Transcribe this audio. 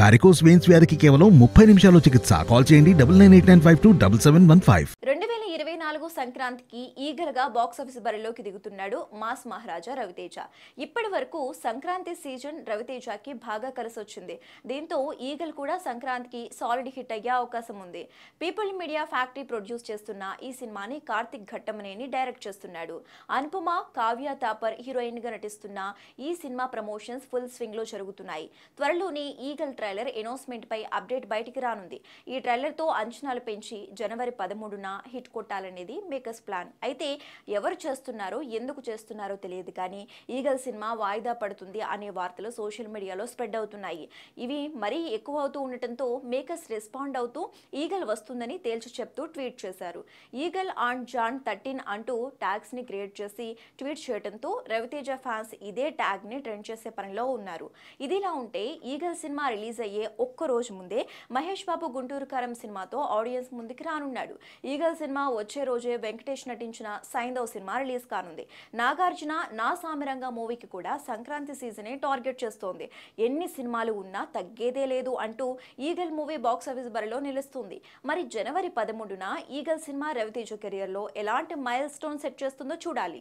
varicose veins వ్యాధికి కేవలం ముప్పై నిమిషాల్లో చికిత్స కాల్ చేయండి double nine eight nine five two double seven one five నాలుగు సంక్రాంతికి ఈగర్గా బాక్సాఫీస్ బరిలోకి దిగుతున్నాడు మాస్ మహారాజా రవితేజ ఇప్పటి వరకు సంక్రాంతి సీజన్ రవితేజకి బాగా కలిసొచ్చింది దీంతో ఈగల్ కూడా సంక్రాంతికి సాలిడ్ హిట్ అయ్యే అవకాశం ఉంది పీపుల్ మీడియా ఫ్యాక్టరీ ప్రొడ్యూస్ చేస్తున్న ఈ సినిమాని కార్తిక్ ఘట్టమనేని డైరెక్ట్ చేస్తున్నాడు అనుపమ కావ్య తాపర్ హీరోయిన్ గా నటిస్తున్న ఈ సినిమా ప్రమోషన్స్ ఫుల్ స్వింగ్ లో జరుగుతున్నాయి త్వరలోనే ఈగల్ ట్రైలర్ అనౌన్స్మెంట్ పై అప్డేట్ బయటికి రానుంది ఈ ట్రైలర్ తో అంచనాలు పెంచి జనవరి పదమూడున హిట్ కొట్టాలని అనేది మేకర్స్ ప్లాన్ అయితే ఎవరు చేస్తున్నారో ఎందుకు చేస్తున్నారో తెలియదు కానీ ఈగల్ సినిమా వాయిదా పడుతుంది అనే వార్తలు సోషల్ మీడియాలో స్ప్రెడ్ అవుతున్నాయి ఇవి మరీ ఎక్కువ అవుతూ ఉండటంతో మేకర్స్ రెస్పాండ్ అవుతూ ఈగల్ వస్తుందని తేల్చి చెప్తూ ట్వీట్ చేశారు ఈగల్ ఆన్ జాన్ థర్టీన్ అంటూ ట్యాగ్స్ ని క్రియేట్ చేసి ట్వీట్ చేయడంతో రవితేజ ఫ్యాన్స్ ఇదే ట్యాగ్ ని ట్రెండ్ చేసే పనిలో ఉన్నారు ఇదిలా ఉంటే ఈగల్ సినిమా రిలీజ్ అయ్యే ఒక్క రోజు ముందే మహేష్ బాబు గుంటూరు కారం సినిమాతో ఆడియన్స్ ముందుకు రానున్నాడు ఈగల్ సినిమా వచ్చే రోజే వెంకటేష్ నటించిన సైందవ్ సినిమా రిలీజ్ కానుంది నాగార్జున నా సామిరంగ మూవీకి కూడా సంక్రాంతి సీజనే టార్గెట్ చేస్తోంది ఎన్ని సినిమాలు ఉన్నా తగ్గేదే లేదు అంటూ ఈగల్ మూవీ బాక్సాఫీస్ బరిలో నిలుస్తుంది మరి జనవరి పదమూడున ఈగల్ సినిమా రవితేజ కెరియర్లో ఎలాంటి మైల్ స్టోన్ సెట్ చేస్తుందో చూడాలి